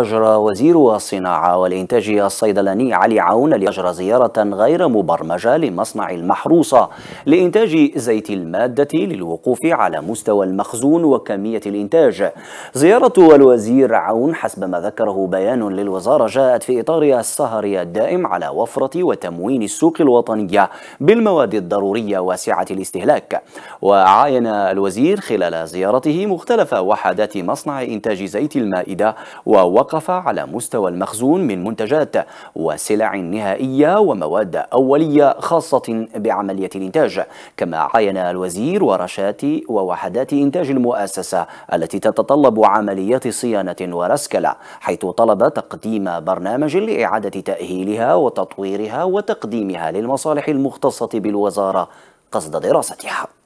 أجرى وزير الصناعة والإنتاج الصيدلاني علي عون أجرى زيارة غير مبرمجة لمصنع المحروسة لإنتاج زيت المادة للوقوف على مستوى المخزون وكمية الإنتاج زيارة الوزير عون حسب ما ذكره بيان للوزارة جاءت في إطار السهر الدائم على وفرة وتموين السوق الوطنية بالمواد الضرورية واسعة الاستهلاك وعاين الوزير خلال زيارته مختلف وحدات مصنع إنتاج زيت المائدة ووفرة وقف على مستوى المخزون من منتجات وسلع نهائية ومواد أولية خاصة بعملية الإنتاج كما عاين الوزير ورشات ووحدات إنتاج المؤسسة التي تتطلب عمليات صيانة ورسكلة حيث طلب تقديم برنامج لإعادة تأهيلها وتطويرها وتقديمها للمصالح المختصة بالوزارة قصد دراستها